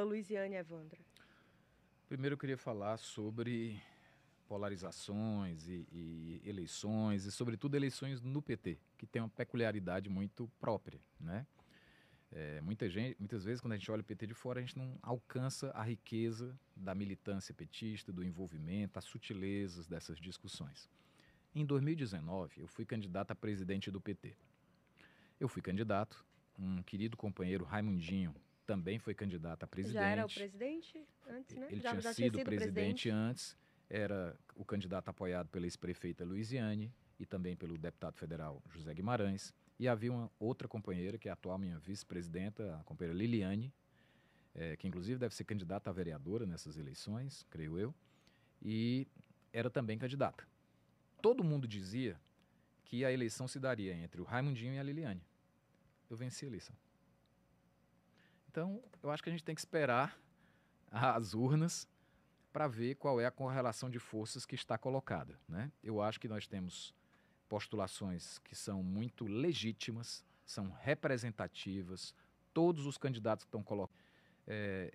Luiziane Evandra? Primeiro eu queria falar sobre polarizações e, e, eleições, e sobretudo eleições no PT, que tem uma peculiaridade muito própria, né? É, muita gente, muitas vezes, quando a gente olha o PT de fora, a gente não alcança a riqueza da militância petista, do envolvimento, as sutilezas dessas discussões. Em 2019, eu fui candidato a presidente do PT. Eu fui candidato, um querido companheiro Raimundinho também foi candidato a presidente. Já era o presidente antes, né? Ele já, tinha, já sido, sido presidente, presidente antes, era o candidato apoiado pela ex-prefeita Luiziane e também pelo deputado federal José Guimarães. E havia uma outra companheira, que é a atual minha vice-presidenta, a companheira Liliane, é, que inclusive deve ser candidata a vereadora nessas eleições, creio eu, e era também candidata. Todo mundo dizia que a eleição se daria entre o Raimundinho e a Liliane. Eu venci a eleição. Então, eu acho que a gente tem que esperar as urnas para ver qual é a correlação de forças que está colocada. Né? Eu acho que nós temos postulações que são muito legítimas, são representativas, todos os candidatos que estão colocados. É, eh,